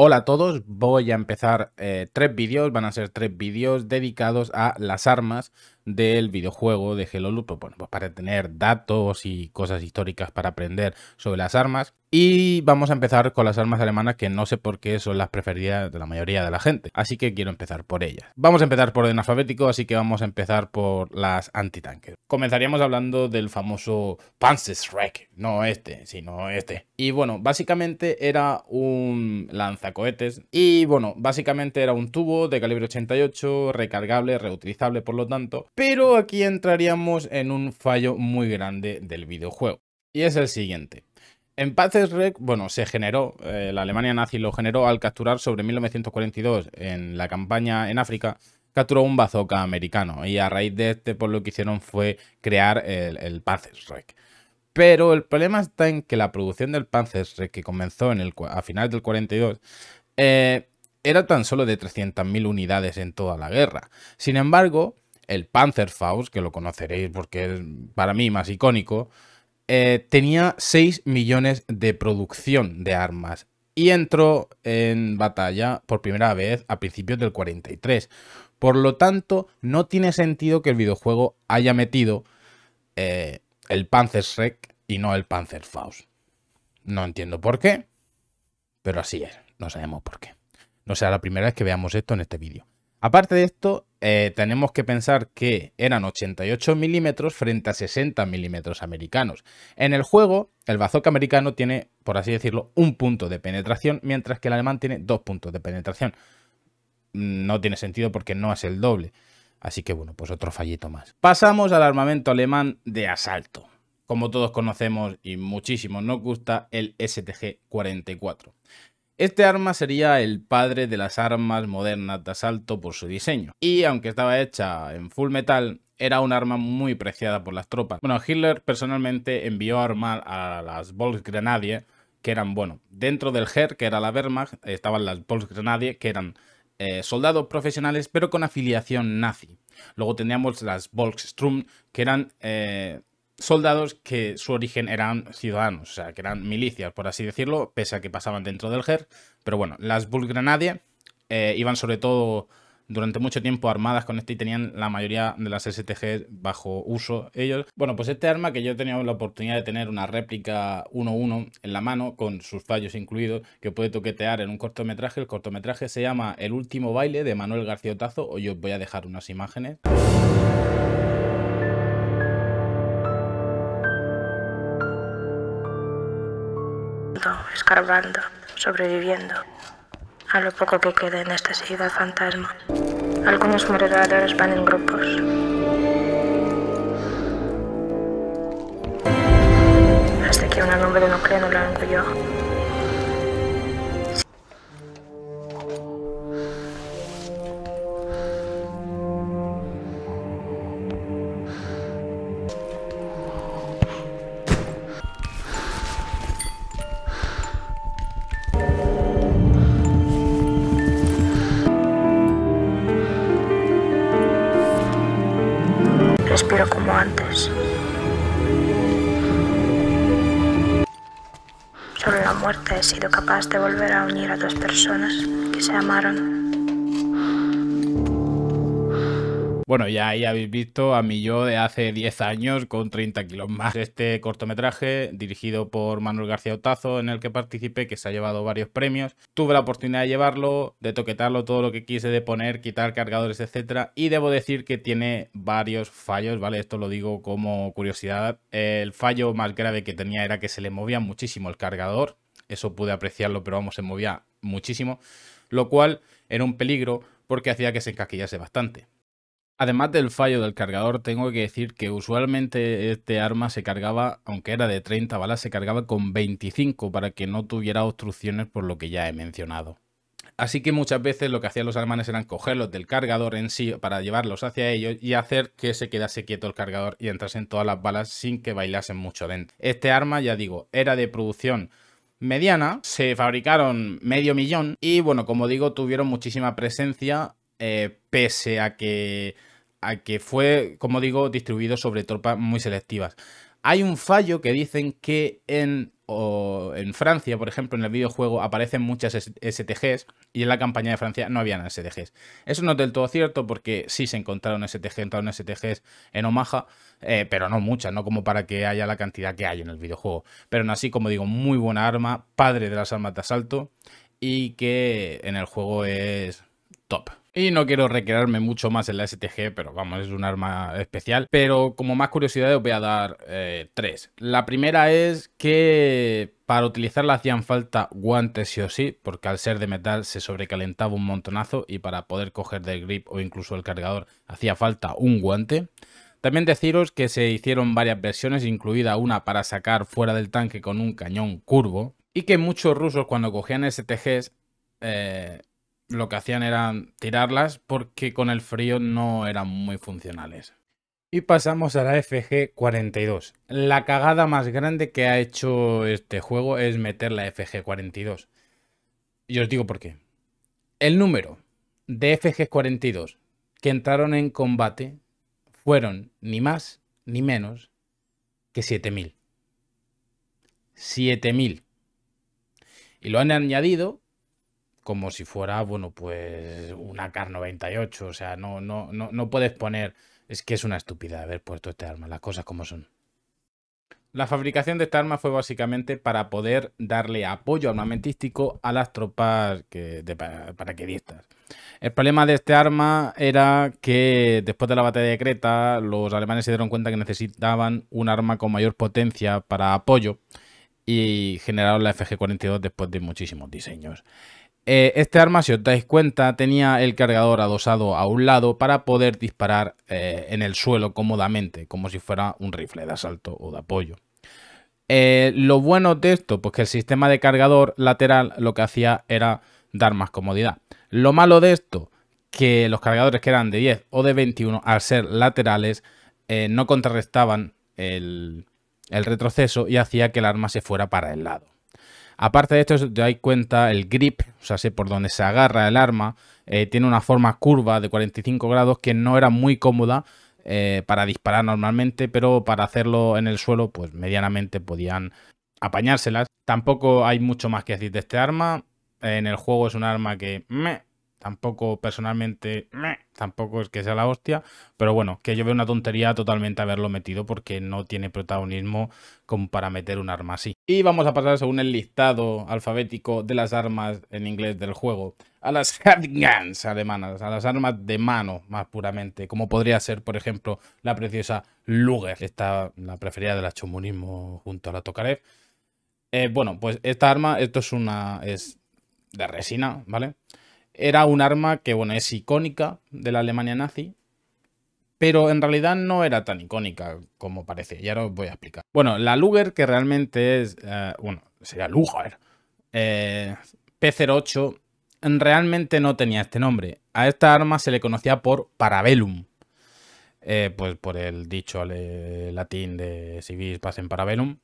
Hola a todos, voy a empezar eh, tres vídeos, van a ser tres vídeos dedicados a las armas del videojuego de Hello Loop, pues, bueno, pues para tener datos y cosas históricas para aprender sobre las armas. Y vamos a empezar con las armas alemanas que no sé por qué son las preferidas de la mayoría de la gente, así que quiero empezar por ellas. Vamos a empezar por orden alfabético, así que vamos a empezar por las antitanques. Comenzaríamos hablando del famoso Panzerschreck, no este, sino este. Y bueno, básicamente era un lanzacohetes y bueno, básicamente era un tubo de calibre 88, recargable, reutilizable por lo tanto, pero aquí entraríamos en un fallo muy grande del videojuego. Y es el siguiente. En Paces Rec, bueno, se generó, eh, la Alemania nazi lo generó al capturar sobre 1942 en la campaña en África, capturó un bazooka americano y a raíz de este pues lo que hicieron fue crear el, el Pero el problema está en que la producción del Panzer que comenzó en el, a finales del 42 eh, era tan solo de 300.000 unidades en toda la guerra. Sin embargo, el Panzerfaust, que lo conoceréis porque es para mí más icónico, eh, tenía 6 millones de producción de armas y entró en batalla por primera vez a principios del 43. Por lo tanto, no tiene sentido que el videojuego haya metido eh, el el Panzerschreck y no el Panzerfaust. No entiendo por qué, pero así es. No sabemos por qué. No será la primera vez que veamos esto en este vídeo. Aparte de esto, eh, tenemos que pensar que eran 88 milímetros frente a 60 milímetros americanos. En el juego, el bazooka americano tiene, por así decirlo, un punto de penetración, mientras que el alemán tiene dos puntos de penetración. No tiene sentido porque no es el doble. Así que bueno, pues otro fallito más. Pasamos al armamento alemán de asalto. Como todos conocemos y muchísimos nos gusta, el STG-44. Este arma sería el padre de las armas modernas de asalto por su diseño, y aunque estaba hecha en full metal, era un arma muy preciada por las tropas. Bueno, Hitler personalmente envió a armar a las Volksgrenadier, que eran, bueno, dentro del GER, que era la Wehrmacht, estaban las Volksgrenadier, que eran eh, soldados profesionales, pero con afiliación nazi. Luego teníamos las Volkssturm, que eran eh, soldados que su origen eran ciudadanos, o sea, que eran milicias, por así decirlo, pese a que pasaban dentro del GER. Pero bueno, las bull eh, iban sobre todo durante mucho tiempo armadas con esto y tenían la mayoría de las STG bajo uso ellos. Bueno, pues este arma que yo he tenido la oportunidad de tener una réplica 1-1 en la mano, con sus fallos incluidos, que puede toquetear en un cortometraje. El cortometraje se llama El último baile de Manuel García Otazo, o yo os voy a dejar unas imágenes. escarbando, sobreviviendo a lo poco que quede en esta ciudad fantasma. Algunos moradores van en grupos. Hasta que una nube de crea no la engulló Por la muerte he sido capaz de volver a unir a dos personas que se amaron Bueno, ya ahí habéis visto a mi yo de hace 10 años con 30 kilos más. Este cortometraje, dirigido por Manuel García Otazo, en el que participé, que se ha llevado varios premios, tuve la oportunidad de llevarlo, de toquetarlo todo lo que quise, de poner, quitar cargadores, etcétera, y debo decir que tiene varios fallos, ¿vale? Esto lo digo como curiosidad. El fallo más grave que tenía era que se le movía muchísimo el cargador, eso pude apreciarlo, pero vamos, se movía muchísimo, lo cual era un peligro porque hacía que se encasquillase bastante. Además del fallo del cargador, tengo que decir que usualmente este arma se cargaba, aunque era de 30 balas, se cargaba con 25 para que no tuviera obstrucciones por lo que ya he mencionado. Así que muchas veces lo que hacían los alemanes eran cogerlos del cargador en sí para llevarlos hacia ellos y hacer que se quedase quieto el cargador y entrasen todas las balas sin que bailasen mucho dentro. Este arma, ya digo, era de producción mediana, se fabricaron medio millón y bueno, como digo, tuvieron muchísima presencia eh, pese a que a que fue, como digo, distribuido sobre tropas muy selectivas. Hay un fallo que dicen que en, en Francia, por ejemplo, en el videojuego aparecen muchas STGs y en la campaña de Francia no habían STGs. Eso no es del todo cierto porque sí se encontraron STG, entraron STGs en Omaha, eh, pero no muchas, no como para que haya la cantidad que hay en el videojuego. Pero aún así, como digo, muy buena arma, padre de las armas de asalto y que en el juego es top. Y no quiero recrearme mucho más en la STG, pero vamos, es un arma especial. Pero como más curiosidad os voy a dar eh, tres. La primera es que para utilizarla hacían falta guantes sí o sí, porque al ser de metal se sobrecalentaba un montonazo y para poder coger del grip o incluso el cargador hacía falta un guante. También deciros que se hicieron varias versiones, incluida una para sacar fuera del tanque con un cañón curvo. Y que muchos rusos cuando cogían STGs eh, lo que hacían era tirarlas porque con el frío no eran muy funcionales. Y pasamos a la FG42. La cagada más grande que ha hecho este juego es meter la FG42. Y os digo por qué. El número de FG42 que entraron en combate fueron ni más ni menos que 7000. 7000. Y lo han añadido como si fuera, bueno, pues una CAR 98. O sea, no, no, no, no puedes poner. Es que es una estupidez haber puesto este arma, las cosas como son. La fabricación de este arma fue básicamente para poder darle apoyo armamentístico a las tropas que, de El problema de este arma era que después de la batalla de Creta, los alemanes se dieron cuenta que necesitaban un arma con mayor potencia para apoyo y generaron la FG-42 después de muchísimos diseños. Eh, este arma, si os dais cuenta, tenía el cargador adosado a un lado para poder disparar eh, en el suelo cómodamente, como si fuera un rifle de asalto o de apoyo. Eh, lo bueno de esto, pues que el sistema de cargador lateral lo que hacía era dar más comodidad. Lo malo de esto, que los cargadores que eran de 10 o de 21, al ser laterales, no contrarrestaban el retroceso y hacía que el arma se fuera para el lado. Aparte de esto, te dais cuenta, el grip, o sea, sé por donde se agarra el arma, eh, tiene una forma curva de 45 grados que no era muy cómoda eh, para disparar normalmente, pero para hacerlo en el suelo, pues medianamente podían apañárselas. Tampoco hay mucho más que decir de este arma. En el juego es un arma que tampoco personalmente, tampoco es que sea la hostia, pero bueno, que yo veo una tontería totalmente haberlo metido porque no tiene protagonismo como para meter un arma así. Y vamos a pasar según el listado alfabético de las armas en inglés del juego, a las handguns alemanas, a las armas de mano más puramente, como podría ser, por ejemplo, la preciosa Luger, esta la preferida del chumunismo junto a la Tokarev. Eh, bueno, pues esta arma, esto es una, es de resina, ¿vale? vale era un arma que, bueno, es icónica de la Alemania nazi, pero en realidad no era tan icónica como parece, y ahora os voy a explicar. Bueno, la Luger, que realmente es, eh, bueno, sería Luger, eh, P-08, realmente no tenía este nombre. A esta arma se le conocía por Parabellum, eh, pues por el dicho latín de si pasen Parabellum,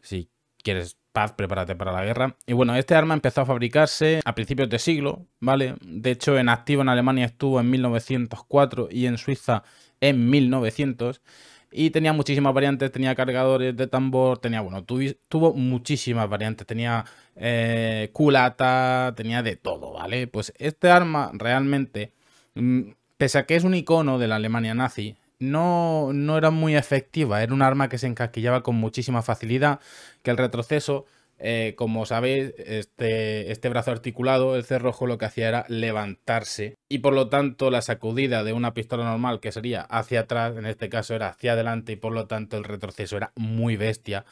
si quieres paz, prepárate para la guerra. Y bueno, este arma empezó a fabricarse a principios de siglo, ¿vale? De hecho, en activo en Alemania estuvo en 1904 y en Suiza en 1900. Y tenía muchísimas variantes, tenía cargadores de tambor, tenía, bueno, tuvo muchísimas variantes, tenía eh, culata, tenía de todo, ¿vale? Pues este arma realmente, mm, pese a que es un icono de la Alemania nazi, no, era muy efectiva. Era un arma que se encasquillaba con muchísima facilidad, que el retroceso, eh, como sabéis, este, este brazo articulado, el cerrojo lo que hacía era levantarse. Y por lo tanto, la sacudida de una pistola normal, que sería hacia atrás, en este caso era hacia adelante, y por lo tanto el retroceso era muy bestia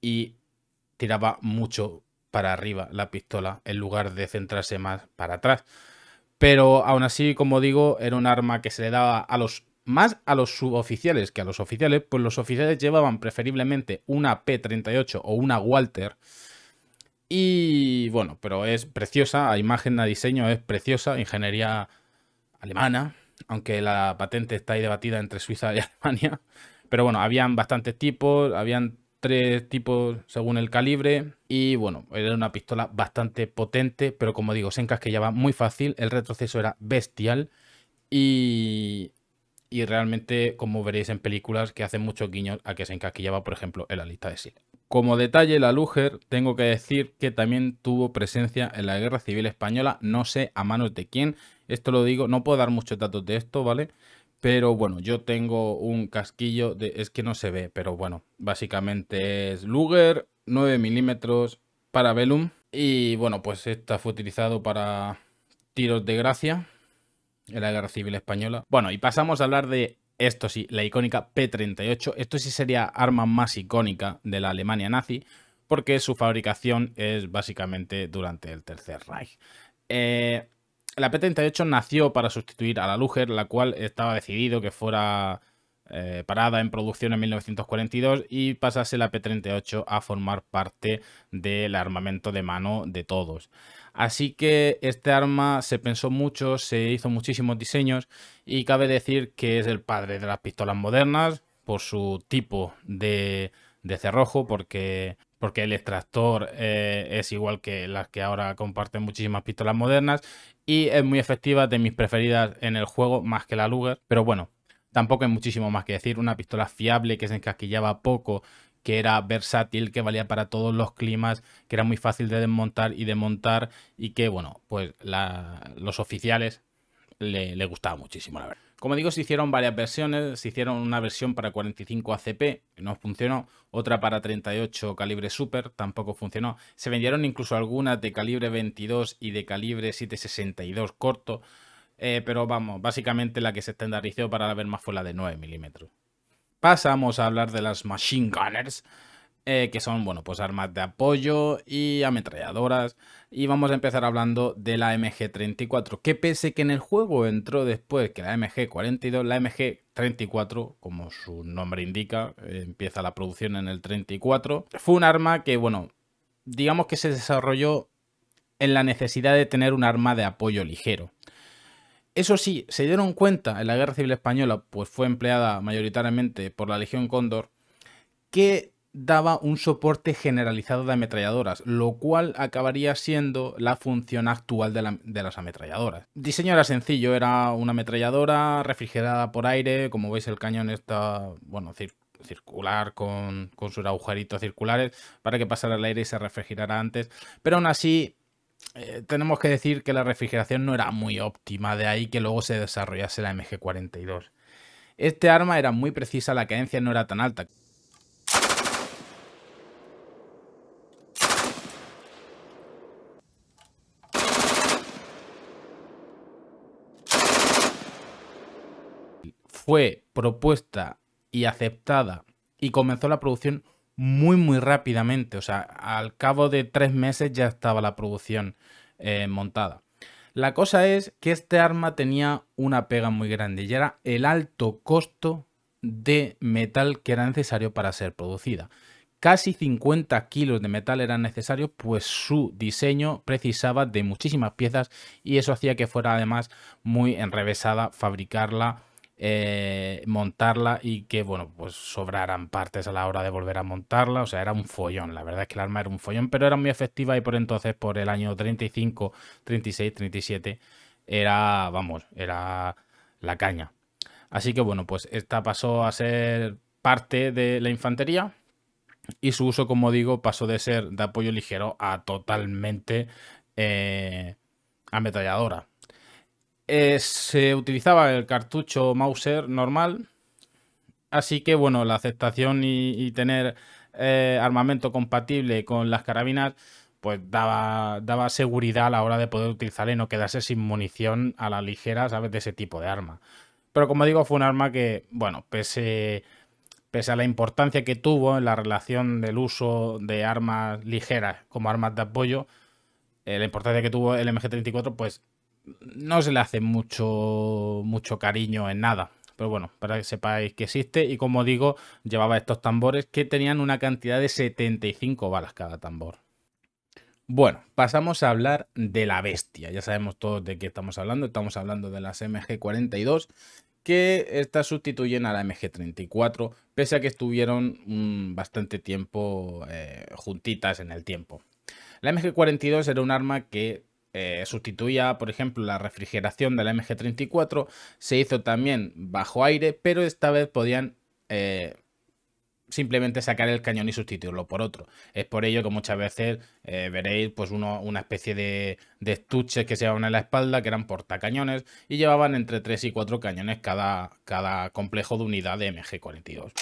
y tiraba mucho para arriba la pistola en lugar de centrarse más para atrás. Pero aún así, como digo, era un arma que se le daba a los más a los suboficiales que a los oficiales, pues los oficiales llevaban preferiblemente una P38 o una Walter. Y bueno, pero es preciosa, a imagen, a diseño es preciosa, ingeniería alemana, aunque la patente está ahí debatida entre Suiza y Alemania. Pero bueno, habían bastantes tipos, habían tres tipos según el calibre y bueno, era una pistola bastante potente, pero como digo, se encasquillaba muy fácil, el retroceso era bestial y y realmente como veréis en películas que hacen muchos guiños a que se encasquillaba, por ejemplo, en la lista de Sil. Como detalle, la Luger, tengo que decir que también tuvo presencia en la Guerra Civil Española, no sé a manos de quién, esto lo digo, no puedo dar muchos datos de esto, ¿vale? Pero bueno, yo tengo un casquillo, de, es que no se ve, pero bueno, básicamente es Luger, 9 milímetros, para Velum. Y bueno, pues esta fue utilizado para tiros de gracia, en la Guerra Civil Española. Bueno, y pasamos a hablar de esto sí, la icónica P-38. Esto sí sería arma más icónica de la Alemania nazi, porque su fabricación es básicamente durante el Tercer Reich. Eh, la P-38 nació para sustituir a la Luger, la cual estaba decidido que fuera eh, parada en producción en 1942 y pasase la P-38 a formar parte del armamento de mano de todos. Así que este arma se pensó mucho, se hizo muchísimos diseños y cabe decir que es el padre de las pistolas modernas por su tipo de, cerrojo, porque, porque el extractor eh, es igual que las que ahora comparten muchísimas pistolas modernas y es muy efectiva, de mis preferidas en el juego, más que la Luger, pero bueno. Tampoco hay muchísimo más que decir, una pistola fiable que se encasquillaba poco que era versátil, que valía para todos los climas, que era muy fácil de desmontar y de montar y que, bueno, pues los oficiales le, gustaba muchísimo, la verdad. Como digo, se hicieron varias versiones, se hicieron una versión para 45 ACP, que no funcionó, otra para 38 calibre super, tampoco funcionó. Se vendieron incluso algunas de calibre 22 y de calibre 762 corto, eh, pero vamos, básicamente la que se estandarizó para la más fue la de 9 milímetros pasamos a hablar de las machine gunners, eh, que son, bueno, pues armas de apoyo y ametralladoras. Y vamos a empezar hablando de la MG-34, que pese que en el juego entró después que la MG-42, la MG-34, como su nombre indica, empieza la producción en el 34, fue un arma que, bueno, digamos que se desarrolló en la necesidad de tener un arma de apoyo ligero. Eso sí, se dieron cuenta en la Guerra Civil Española, pues fue empleada mayoritariamente por la Legión Cóndor, que daba un soporte generalizado de ametralladoras, lo cual acabaría siendo la función actual de, las ametralladoras. diseño era sencillo, era una ametralladora refrigerada por aire, como veis el cañón está, bueno, circular con, con sus agujeritos circulares para que pasara el aire y se refrigerara antes, pero aún así eh, tenemos que decir que la refrigeración no era muy óptima, de ahí que luego se desarrollase la MG42. Este arma era muy precisa, la cadencia no era tan alta. Fue propuesta y aceptada y comenzó la producción muy, muy rápidamente. O sea, al cabo de tres meses ya estaba la producción eh, montada. La cosa es que este arma tenía una pega muy grande y era el alto costo de metal que era necesario para ser producida. Casi 50 kilos de metal eran necesarios, pues su diseño precisaba de muchísimas piezas y eso hacía que fuera además muy enrevesada fabricarla eh, montarla y que, bueno, pues sobraran partes a la hora de volver a montarla. O sea, era un follón. La verdad es que el arma era un follón, pero era muy efectiva y por entonces, por el año 35, 36, 37, era, vamos, era la caña. Así que, bueno, pues esta pasó a ser parte de la infantería y su uso, como digo, pasó de ser de apoyo ligero a totalmente eh, ametralladora. Eh, se utilizaba el cartucho Mauser normal. Así que bueno, la aceptación y, tener eh, armamento compatible con las carabinas, pues daba, seguridad a la hora de poder utilizar y no quedarse sin munición a la ligera, ¿sabes? De ese tipo de arma. Pero como digo, fue un arma que, bueno, pese, a la importancia que tuvo en la relación del uso de armas ligeras como armas de apoyo, eh, la importancia que tuvo el MG-34, pues no se le hace mucho, mucho cariño en nada. Pero bueno, para que sepáis que existe. Y como digo, llevaba estos tambores que tenían una cantidad de 75 balas cada tambor. Bueno, pasamos a hablar de la bestia. Ya sabemos todos de qué estamos hablando. Estamos hablando de las MG42 que estas sustituyen a la MG34, pese a que estuvieron mm, bastante tiempo eh, juntitas en el tiempo. La MG42 era un arma que eh, sustituía, por ejemplo, la refrigeración de la MG34, se hizo también bajo aire, pero esta vez podían eh, simplemente sacar el cañón y sustituirlo por otro. Es por ello que muchas veces eh, veréis pues una especie de, estuches que se llevaban en la espalda, que eran portacañones, y llevaban entre 3 y 4 cañones cada, cada complejo de unidad de MG42.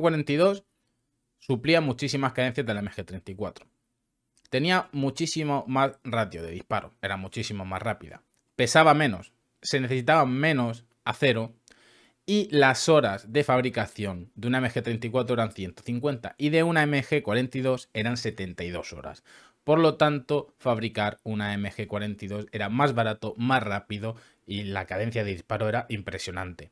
42 suplía muchísimas cadencias la MG34. Tenía muchísimo más ratio de disparo, era muchísimo más rápida. Pesaba menos, se necesitaba menos acero y las horas de fabricación de una MG34 eran 150 y de una MG42 eran 72 horas. Por lo tanto, fabricar una MG42 era más barato, más rápido y la cadencia de disparo era impresionante.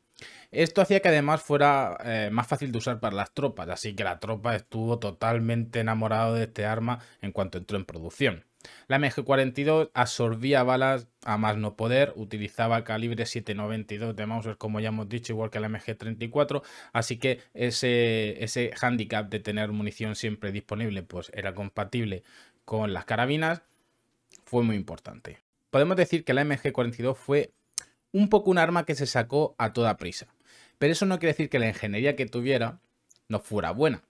Esto hacía que además fuera eh, más fácil de usar para las tropas, así que la tropa estuvo totalmente enamorada de este arma en cuanto entró en producción. La MG-42 absorbía balas a más no poder, utilizaba calibre 7.92 de Mauser, como ya hemos dicho, igual que la MG-34, así que ese, ese handicap de tener munición siempre disponible pues era compatible con las carabinas, fue muy importante. Podemos decir que la MG-42 fue un poco un arma que se sacó a toda prisa. Pero eso no quiere decir que la ingeniería que tuviera no fuera buena.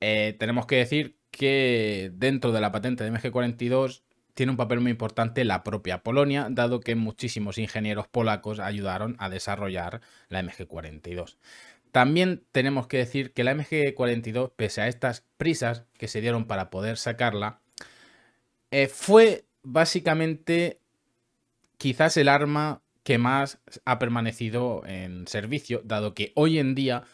Eh, tenemos que decir que dentro de la patente de MG42 tiene un papel muy importante la propia Polonia, dado que muchísimos ingenieros polacos ayudaron a desarrollar la MG42. También tenemos que decir que la MG42, pese a estas prisas que se dieron para poder sacarla, eh, fue básicamente quizás el arma que más ha permanecido en servicio, dado que hoy en día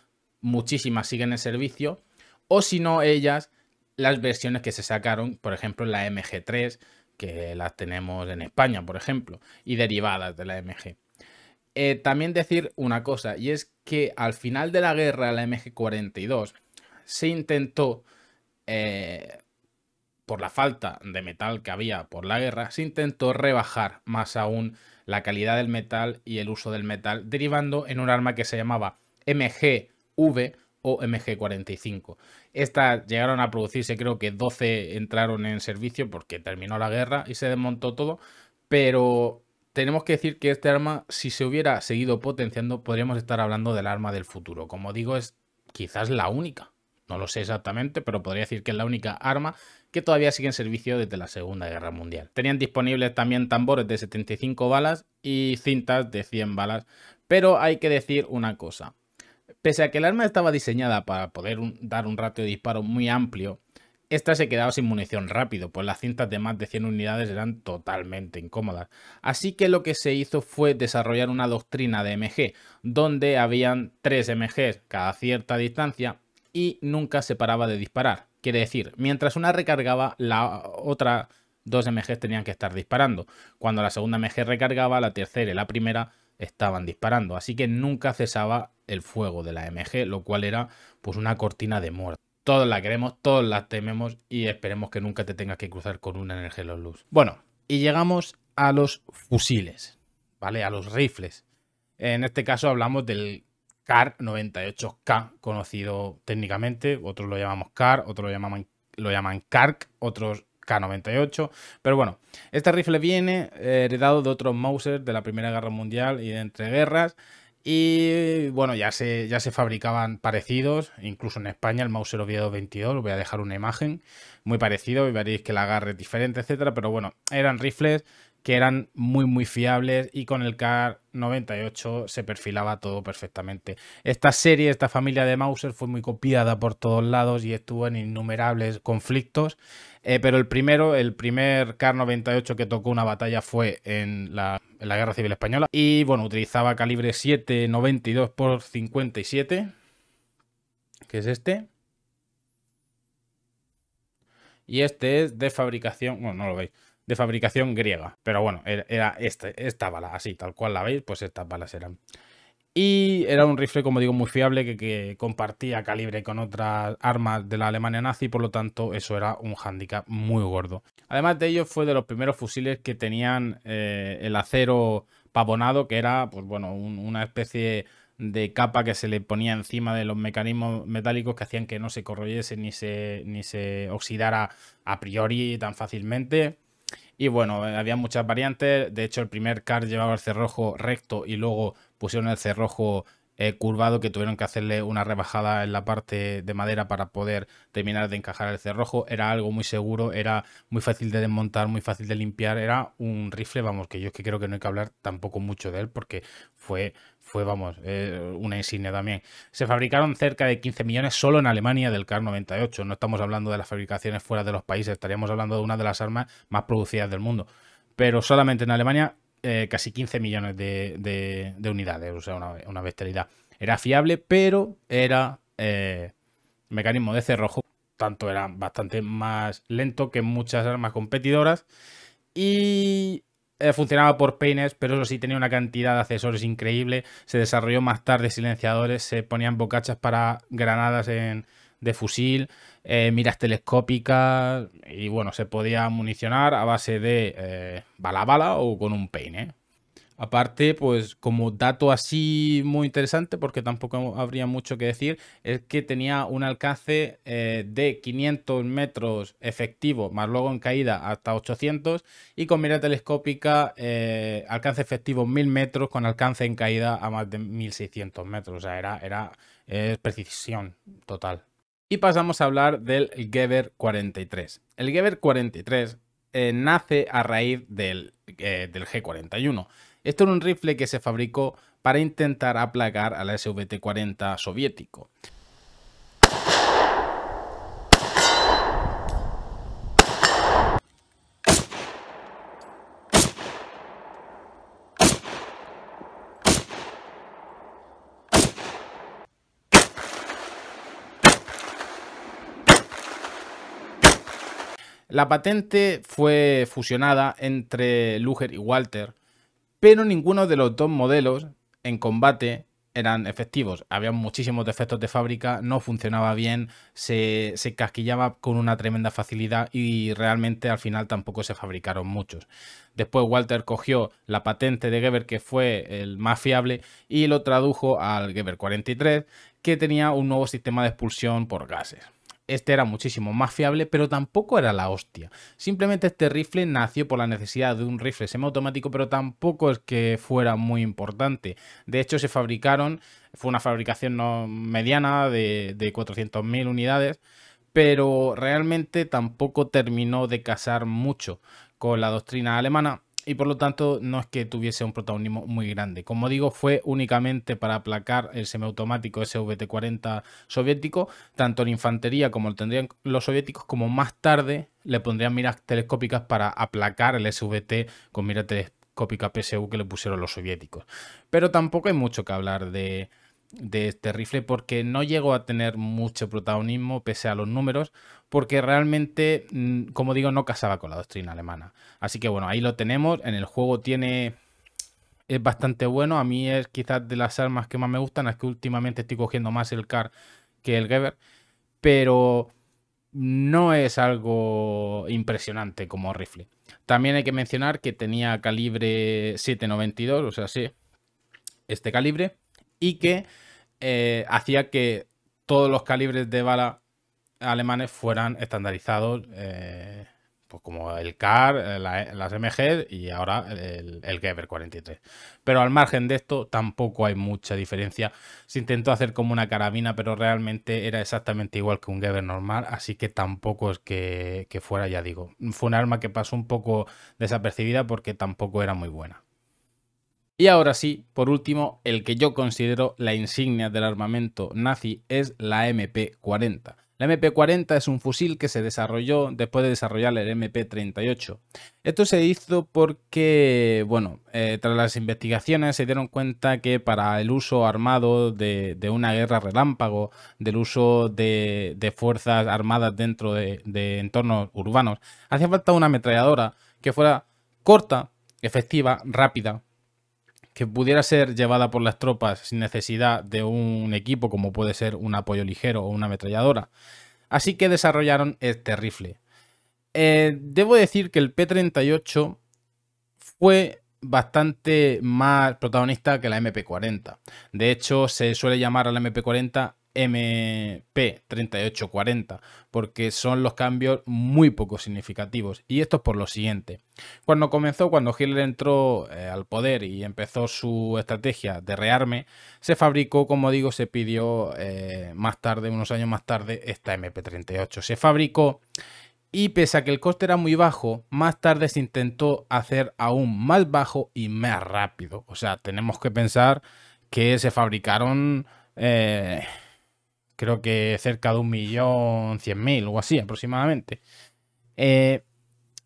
muchísimas siguen en servicio, o si no ellas, las versiones que se sacaron, por ejemplo, la MG3, que las tenemos en España, por ejemplo, y derivadas de la MG. Eh, también decir una cosa, y es que al final de la guerra, la MG42, se intentó, eh, por la falta de metal que había por la guerra, se intentó rebajar más aún la calidad del metal y el uso del metal, derivando en un arma que se llamaba MGV o MG45. Estas llegaron a producirse, creo que 12 entraron en servicio porque terminó la guerra y se desmontó todo, pero tenemos que decir que este arma, si se hubiera seguido potenciando, podríamos estar hablando del arma del futuro. Como digo, es quizás la única. No lo sé exactamente, pero podría decir que es la única arma que todavía sigue en servicio desde la Segunda Guerra Mundial. Tenían disponibles también tambores de 75 balas y cintas de 100 balas, pero hay que decir una cosa. Pese a que el arma estaba diseñada para poder dar un ratio de disparo muy amplio, esta se quedaba sin munición rápido, pues las cintas de más de 100 unidades eran totalmente incómodas. Así que lo que se hizo fue desarrollar una doctrina de MG, donde habían 3 MGs cada cierta distancia y nunca se paraba de disparar. Quiere decir, mientras una recargaba, la otra dos MG tenían que estar disparando. Cuando la segunda MG recargaba, la tercera y la primera estaban disparando. Así que nunca cesaba el fuego de la MG, lo cual era pues una cortina de muerte. Todos la queremos, todos la tememos y esperemos que nunca te tengas que cruzar con una en el Luz. Bueno, y llegamos a los fusiles, ¿vale? A los rifles. En este caso hablamos del CAR 98K, conocido técnicamente, otros lo llamamos CAR, otros lo llaman, lo llaman CARC, otros K98, pero bueno, este rifle viene eh, heredado de otros Mauser de la Primera Guerra Mundial y de entreguerras, y bueno, ya se, ya se fabricaban parecidos, incluso en España, el Mauser Oviedo 22, os voy a dejar una imagen muy parecido y veréis que el agarre es diferente, etcétera, pero bueno, eran rifles que eran muy muy fiables y con el Car 98 se perfilaba todo perfectamente. Esta serie, esta familia de Mauser fue muy copiada por todos lados y estuvo en innumerables conflictos, eh, pero el primero, el primer Car 98 que tocó una batalla fue en la, Guerra Civil Española y bueno, utilizaba calibre 792 x por 57, que es este. Y este es de fabricación, bueno, no lo veis, de fabricación griega. Pero bueno, er, era este, esta bala, así, tal cual la veis, pues estas balas eran. Y era un rifle, como digo, muy fiable, que, compartía calibre con otras armas de la Alemania nazi, por lo tanto eso era un hándicap muy gordo. Además de ello, fue de los primeros fusiles que tenían eh, el acero pavonado, que era, pues bueno, una especie de capa que se le ponía encima de los mecanismos metálicos que hacían que no se corroyese ni se, ni se oxidara a priori tan fácilmente. Y bueno, eh, había muchas variantes. De hecho, el primer car llevaba el cerrojo recto y luego pusieron el cerrojo eh, curvado que tuvieron que hacerle una rebajada en la parte de madera para poder terminar de encajar el cerrojo. Era algo muy seguro, era muy fácil de desmontar, muy fácil de limpiar. Era un rifle, vamos, que yo es que creo que no hay que hablar tampoco mucho de él porque fue fue, vamos, eh, una insignia también. Se fabricaron cerca de 15 millones solo en Alemania del Car 98. No estamos hablando de las fabricaciones fuera de los países, estaríamos hablando de una de las armas más producidas del mundo. Pero solamente en Alemania eh, casi 15 millones de, unidades, o sea, una, una bestialidad. Era fiable, pero era eh, mecanismo de cerrojo, tanto era bastante más lento que muchas armas competidoras y eh, funcionaba por peines, pero eso sí tenía una cantidad de accesorios increíble, se desarrolló más tarde silenciadores, se ponían bocachas para granadas en, de fusil, eh, miras telescópicas y bueno, se podía municionar a base de eh, bala bala o con un peine. Aparte, pues como dato así muy interesante, porque tampoco habría mucho que decir, es que tenía un alcance eh, de 500 metros efectivo, más luego en caída hasta 800, y con mira telescópica alcance efectivo 1000 metros, con alcance en caída a más de 1600 metros. O sea, era, era precisión total. Y pasamos a hablar del Geber 43. El Geber 43 eh, nace a raíz del, eh, del G41. Esto era un rifle que se fabricó para intentar aplacar al SVT-40 soviético. La patente fue fusionada entre Luger y Walter, pero ninguno de los dos modelos en combate eran efectivos. Había muchísimos defectos de fábrica, no funcionaba bien, se, casquillaba con una tremenda facilidad y realmente al final tampoco se fabricaron muchos. Después Walter cogió la patente de Geber, que fue el más fiable, y lo tradujo al Geber 43, que tenía un nuevo sistema de expulsión por gases. Este era muchísimo más fiable, pero tampoco era la hostia. Simplemente este rifle nació por la necesidad de un rifle semiautomático, pero tampoco es que fuera muy importante. De hecho, se fabricaron, fue una fabricación no mediana de, de 400.000 unidades, pero realmente tampoco terminó de casar mucho con la doctrina alemana y por lo tanto no es que tuviese un protagonismo muy grande. Como digo, fue únicamente para aplacar el semiautomático SVT-40 soviético, tanto en infantería como lo tendrían los soviéticos, como más tarde le pondrían miras telescópicas para aplacar el SVT con mira telescópica PSU que le pusieron los soviéticos. Pero tampoco hay mucho que hablar de, de este rifle porque no llegó a tener mucho protagonismo pese a los números, porque realmente, mm, como digo, no casaba con la doctrina alemana. Así que bueno, ahí lo tenemos, en el juego tiene... Es bastante bueno, a mí es quizás de las armas que más me gustan, es que últimamente estoy cogiendo más el CAR que el Geber, pero no es algo impresionante como rifle. También hay que mencionar que tenía calibre 7.92, o sea, sí, este calibre, y que eh, hacía que todos los calibres de bala alemanes fueran estandarizados, eh, pues como el CAR, eh, las MG y ahora el, el, 43. Pero al margen de esto tampoco hay mucha diferencia. Se intentó hacer como una carabina, pero realmente era exactamente igual que un Geber normal, así que tampoco es que, que fuera, ya digo, fue un arma que pasó un poco desapercibida porque tampoco era muy buena. Y ahora sí, por último, el que yo considero la insignia del armamento nazi es la MP40. La MP40 es un fusil que se desarrolló después de desarrollar el MP38. Esto se hizo porque, bueno, eh, tras las investigaciones se dieron cuenta que para el uso armado de, una guerra relámpago, del uso de, fuerzas armadas dentro de, de entornos urbanos, hacía falta una ametralladora que fuera corta, efectiva, rápida que pudiera ser llevada por las tropas sin necesidad de un equipo como puede ser un apoyo ligero o una ametralladora. Así que desarrollaron este rifle. Eh, debo decir que el P-38 fue bastante más protagonista que la MP-40. De hecho, se suele llamar a la MP-40 MP3840 porque son los cambios muy poco significativos y esto es por lo siguiente. Cuando comenzó, cuando Hitler entró eh, al poder y empezó su estrategia de rearme, se fabricó, como digo, se pidió eh, más tarde, unos años más tarde, esta MP38. Se fabricó y pese a que el coste era muy bajo, más tarde se intentó hacer aún más bajo y más rápido. O sea, tenemos que pensar que se fabricaron... Eh, creo que cerca de un millón cien o así aproximadamente. Eh,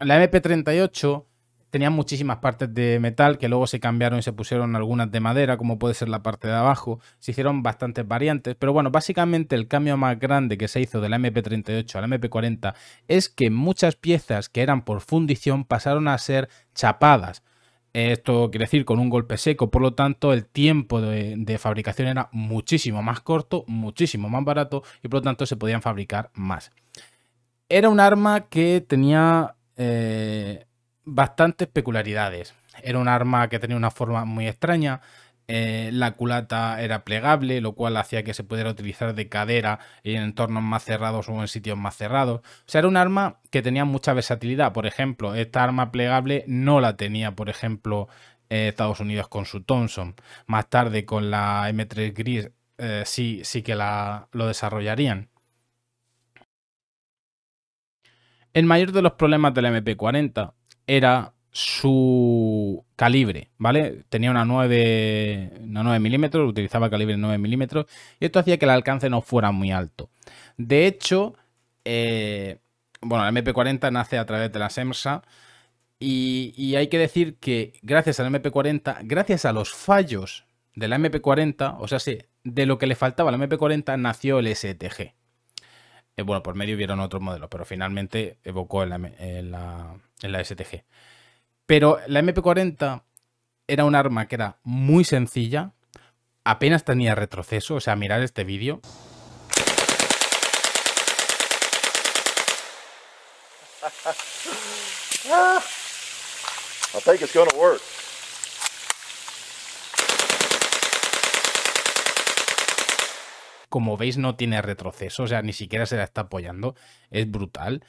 la MP38 tenía muchísimas partes de metal que luego se cambiaron y se pusieron algunas de madera, como puede ser la parte de abajo. Se hicieron bastantes variantes, pero bueno, básicamente el cambio más grande que se hizo de la MP38 a la MP40 es que muchas piezas que eran por fundición pasaron a ser chapadas. Esto quiere decir con un golpe seco, por lo tanto el tiempo de, fabricación era muchísimo más corto, muchísimo más barato y por lo tanto se podían fabricar más. Era un arma que tenía eh, bastantes peculiaridades. Era un arma que tenía una forma muy extraña, eh, la culata era plegable, lo cual hacía que se pudiera utilizar de cadera en entornos más cerrados o en sitios más cerrados. O sea, era un arma que tenía mucha versatilidad. Por ejemplo, esta arma plegable no la tenía, por ejemplo, eh, Estados Unidos con su Thompson. Más tarde con la M3 Gris eh, sí, sí que la, lo desarrollarían. El mayor de los problemas de la MP40 era su calibre, ¿vale? Tenía una 9, milímetros, utilizaba calibre 9 milímetros, y esto hacía que el alcance no fuera muy alto. De hecho, eh, bueno, el MP40 nace a través de la SEMSA, y, hay que decir que gracias al MP40, gracias a los fallos de la MP40, o sea, sí, de lo que le faltaba al MP40, nació el STG. E eh, bueno, por medio vieron otros modelos, pero finalmente evocó en eh, la, en la STG. E pero la MP40 era un arma que era muy sencilla, apenas tenía retroceso, o sea, mirad este vídeo. Como veis, no tiene retroceso, o sea, ni siquiera se la está apoyando. Es brutal.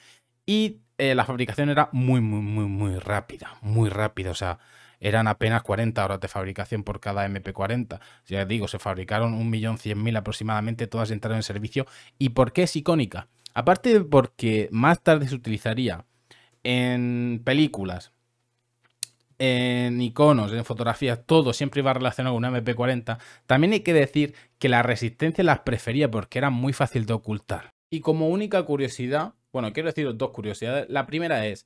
Y eh, la fabricación era muy, muy, muy, muy rápida, muy rápida. O sea, eran apenas 40 horas de fabricación por cada MP40. Ya digo, se fabricaron 1.100.000 aproximadamente, todas entraron en servicio. ¿Y por qué es icónica? Aparte de porque más tarde se utilizaría en películas, en iconos, en fotografías, todo siempre iba relacionado con una MP40, también hay que decir que la resistencia las prefería porque era muy fácil de ocultar. Y como única curiosidad, bueno, quiero deciros dos curiosidades. La primera es,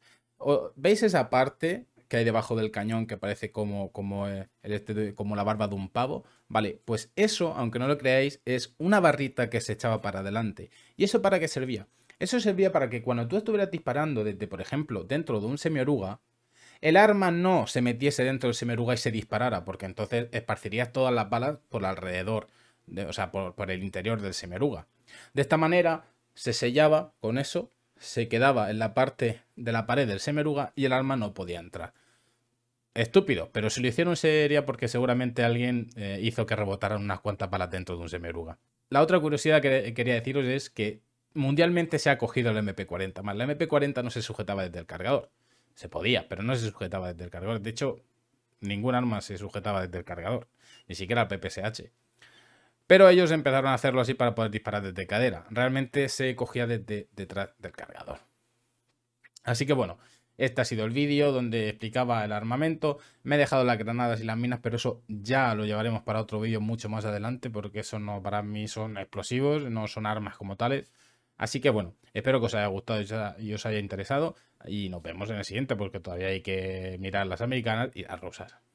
¿veis esa parte que hay debajo del cañón que parece como, como, eh, el este como la barba de un pavo? Vale, pues eso, aunque no lo creáis, es una barrita que se echaba para adelante. ¿Y eso para qué servía? Eso servía para que cuando tú estuvieras disparando desde, por ejemplo, dentro de un semioruga, el arma no se metiese dentro del semioruga y se disparara, porque entonces esparcirías todas las balas por alrededor, o sea, por, por, el interior del semioruga. De esta manera, se sellaba con eso, se quedaba en la parte de la pared del semeruga y el alma no podía entrar. Estúpido, pero si lo hicieron sería porque seguramente alguien eh, hizo que rebotaran unas cuantas balas dentro de un semeruga. La otra curiosidad que quería deciros es que mundialmente se ha cogido el MP40, más la MP40 no se sujetaba desde el cargador. Se podía, pero no se sujetaba desde el cargador. De hecho, ningún arma se sujetaba desde el cargador, ni siquiera el PPSH. Pero ellos empezaron a hacerlo así para poder disparar desde cadera. Realmente se cogía desde detrás del cargador. Así que bueno, este ha sido el vídeo donde explicaba el armamento. Me he dejado las granadas y las minas, pero eso ya lo llevaremos para otro vídeo mucho más adelante, porque eso no para mí son explosivos, no son armas como tales. Así que bueno, espero que os haya gustado y os haya interesado. Y nos vemos en el siguiente, porque todavía hay que mirar las americanas y las rusas.